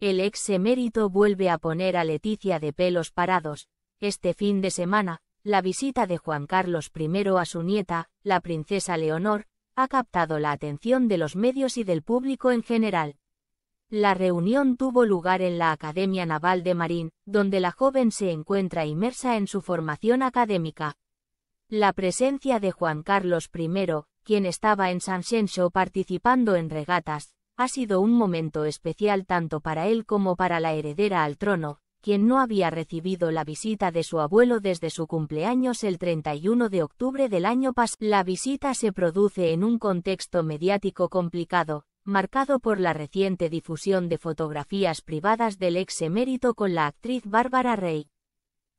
El ex emérito vuelve a poner a Leticia de pelos parados. Este fin de semana, la visita de Juan Carlos I a su nieta, la princesa Leonor, ha captado la atención de los medios y del público en general. La reunión tuvo lugar en la Academia Naval de Marín, donde la joven se encuentra inmersa en su formación académica. La presencia de Juan Carlos I, quien estaba en Sanxenxo participando en regatas, ha sido un momento especial tanto para él como para la heredera al trono, quien no había recibido la visita de su abuelo desde su cumpleaños el 31 de octubre del año pasado. La visita se produce en un contexto mediático complicado, marcado por la reciente difusión de fotografías privadas del ex emérito con la actriz Bárbara Rey.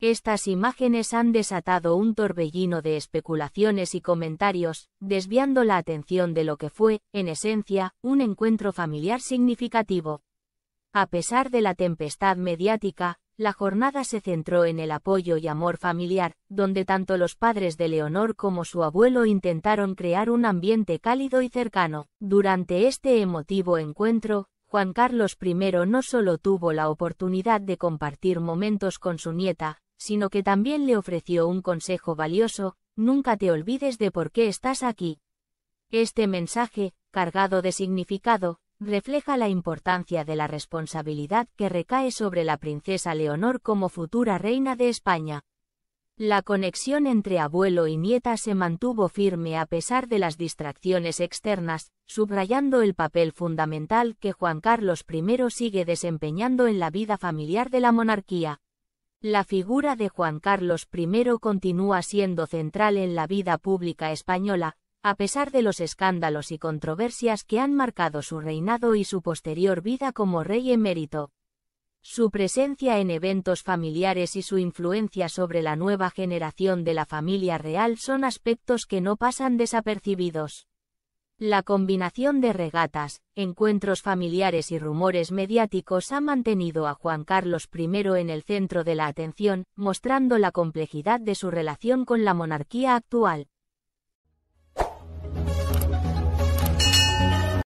Estas imágenes han desatado un torbellino de especulaciones y comentarios, desviando la atención de lo que fue, en esencia, un encuentro familiar significativo. A pesar de la tempestad mediática, la jornada se centró en el apoyo y amor familiar, donde tanto los padres de Leonor como su abuelo intentaron crear un ambiente cálido y cercano. Durante este emotivo encuentro, Juan Carlos I no solo tuvo la oportunidad de compartir momentos con su nieta, sino que también le ofreció un consejo valioso, nunca te olvides de por qué estás aquí. Este mensaje, cargado de significado, refleja la importancia de la responsabilidad que recae sobre la princesa Leonor como futura reina de España. La conexión entre abuelo y nieta se mantuvo firme a pesar de las distracciones externas, subrayando el papel fundamental que Juan Carlos I sigue desempeñando en la vida familiar de la monarquía. La figura de Juan Carlos I continúa siendo central en la vida pública española, a pesar de los escándalos y controversias que han marcado su reinado y su posterior vida como rey emérito. Su presencia en eventos familiares y su influencia sobre la nueva generación de la familia real son aspectos que no pasan desapercibidos. La combinación de regatas, encuentros familiares y rumores mediáticos ha mantenido a Juan Carlos I en el centro de la atención, mostrando la complejidad de su relación con la monarquía actual.